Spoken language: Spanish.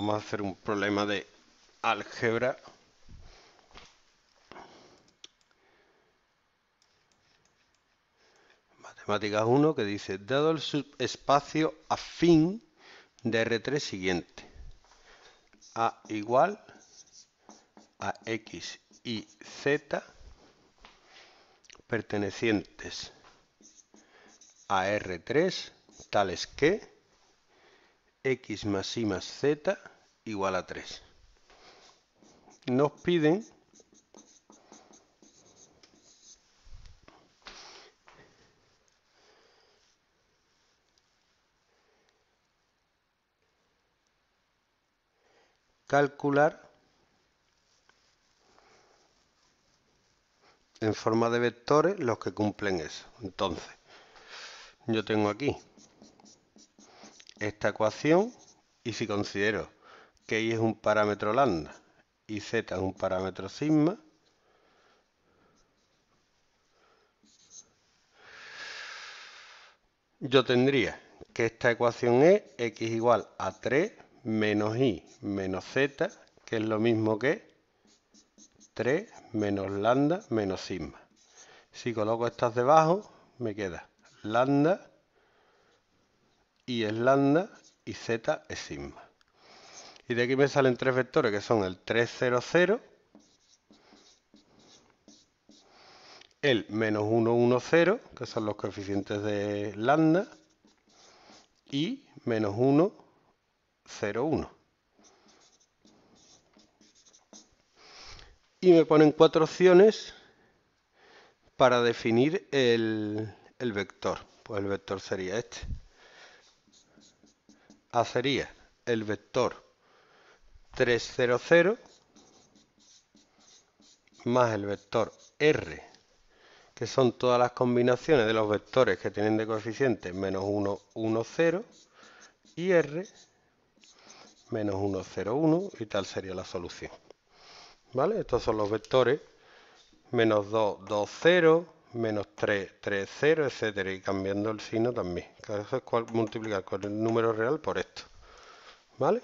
vamos a hacer un problema de álgebra matemáticas 1 que dice dado el subespacio afín de R3 siguiente A igual a X y Z pertenecientes a R3 tales que x más y más z igual a 3. Nos piden calcular en forma de vectores los que cumplen eso. Entonces, yo tengo aquí esta ecuación y si considero que y es un parámetro lambda y z es un parámetro sigma, yo tendría que esta ecuación es x igual a 3 menos y menos z, que es lo mismo que 3 menos lambda menos sigma. Si coloco estas debajo, me queda lambda y es lambda y z es sigma. Y de aquí me salen tres vectores que son el 3, 0, 0, el menos 1, 1, 0, que son los coeficientes de lambda, y menos 1, 0, 1. Y me ponen cuatro opciones para definir el, el vector. Pues el vector sería este. A sería el vector 3, 0, 0 más el vector r, que son todas las combinaciones de los vectores que tienen de coeficiente menos 1, 1, 0 y r menos 1, 0, 1 y tal sería la solución. ¿Vale? Estos son los vectores menos 2, 2, 0, menos 3, 3, 0, etcétera, y cambiando el signo también. Eso es cual, multiplicar con el número real por esto. ¿Vale?